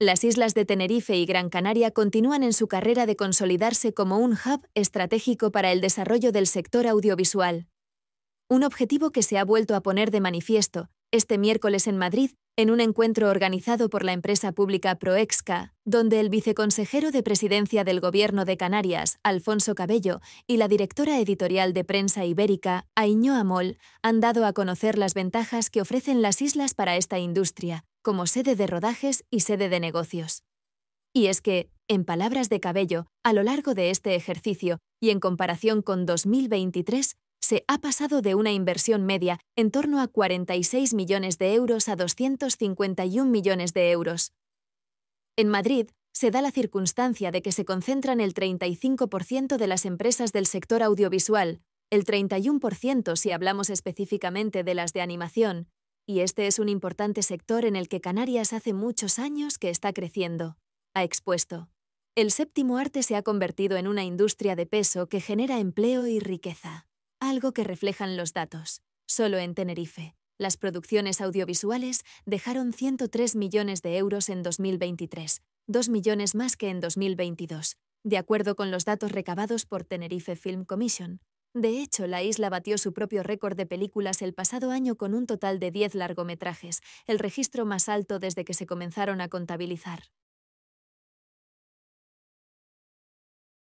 Las islas de Tenerife y Gran Canaria continúan en su carrera de consolidarse como un hub estratégico para el desarrollo del sector audiovisual. Un objetivo que se ha vuelto a poner de manifiesto, este miércoles en Madrid, en un encuentro organizado por la empresa pública Proexca, donde el viceconsejero de presidencia del Gobierno de Canarias, Alfonso Cabello, y la directora editorial de prensa ibérica, Ainhoa Mol, han dado a conocer las ventajas que ofrecen las islas para esta industria como sede de rodajes y sede de negocios. Y es que, en palabras de Cabello, a lo largo de este ejercicio y en comparación con 2023, se ha pasado de una inversión media en torno a 46 millones de euros a 251 millones de euros. En Madrid, se da la circunstancia de que se concentran el 35% de las empresas del sector audiovisual, el 31% si hablamos específicamente de las de animación, y este es un importante sector en el que Canarias hace muchos años que está creciendo. Ha expuesto. El séptimo arte se ha convertido en una industria de peso que genera empleo y riqueza, algo que reflejan los datos. Solo en Tenerife, las producciones audiovisuales dejaron 103 millones de euros en 2023, Dos millones más que en 2022, de acuerdo con los datos recabados por Tenerife Film Commission, de hecho, la isla batió su propio récord de películas el pasado año con un total de 10 largometrajes, el registro más alto desde que se comenzaron a contabilizar.